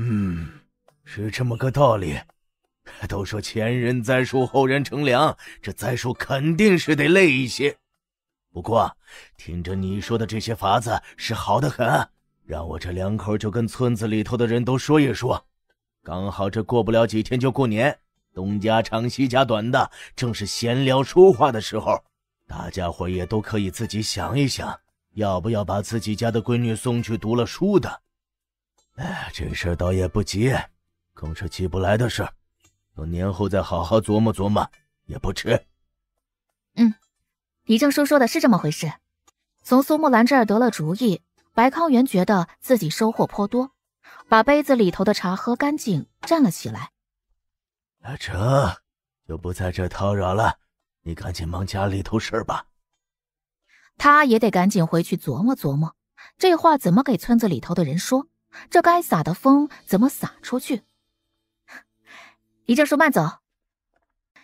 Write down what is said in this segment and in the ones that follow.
嗯，是这么个道理。都说前人栽树，后人乘凉，这栽树肯定是得累一些。不过听着你说的这些法子是好的很，让我这两口就跟村子里头的人都说一说。刚好这过不了几天就过年，东家长西家短的正是闲聊说话的时候，大家伙也都可以自己想一想，要不要把自己家的闺女送去读了书的。哎，这事儿倒也不急，更是急不来的事儿。等年后再好好琢磨琢磨，也不迟。嗯，李正叔说的是这么回事。从苏木兰这儿得了主意，白康源觉得自己收获颇多，把杯子里头的茶喝干净，站了起来。阿成，就不在这叨扰了，你赶紧忙家里头事吧。他也得赶紧回去琢磨琢磨，这话怎么给村子里头的人说。这该撒的风怎么撒出去？一正说，慢走。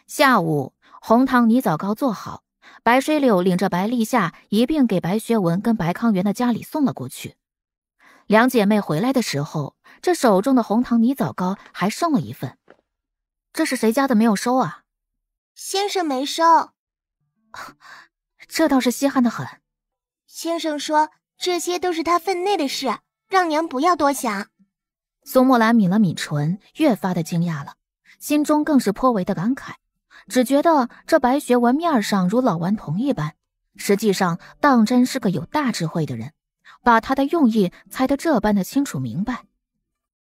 下午红糖泥枣糕做好，白水柳领着白立夏一并给白学文跟白康元的家里送了过去。两姐妹回来的时候，这手中的红糖泥枣糕还剩了一份。这是谁家的没有收啊？先生没收。这倒是稀罕的很。先生说这些都是他分内的事。让娘不要多想。苏木兰抿了抿唇，越发的惊讶了，心中更是颇为的感慨，只觉得这白学文面上如老顽童一般，实际上当真是个有大智慧的人，把他的用意猜得这般的清楚明白。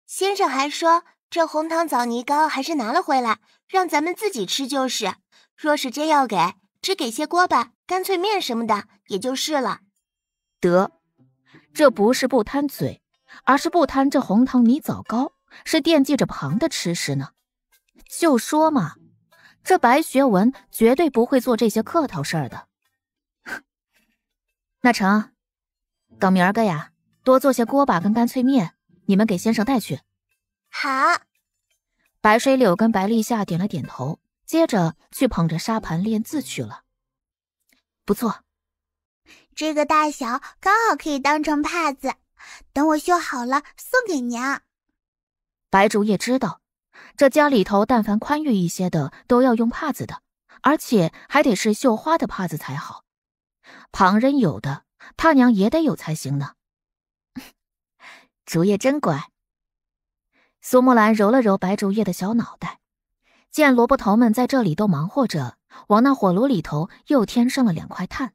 先生还说，这红糖枣泥糕还是拿了回来，让咱们自己吃就是。若是真要给，只给些锅巴、干脆面什么的，也就是了。得。这不是不贪嘴，而是不贪这红糖米枣糕，是惦记着旁的吃食呢。就说嘛，这白学文绝对不会做这些客套事儿的。那成，等明儿个呀，多做些锅巴跟干脆面，你们给先生带去。好。白水柳跟白丽夏点了点头，接着去捧着沙盘练字去了。不错。这个大小刚好可以当成帕子，等我绣好了送给娘。白竹叶知道，这家里头但凡宽裕一些的都要用帕子的，而且还得是绣花的帕子才好。旁人有的，他娘也得有才行呢。竹叶真乖。苏木兰揉了揉白竹叶的小脑袋，见萝卜头们在这里都忙活着，往那火炉里头又添上了两块炭。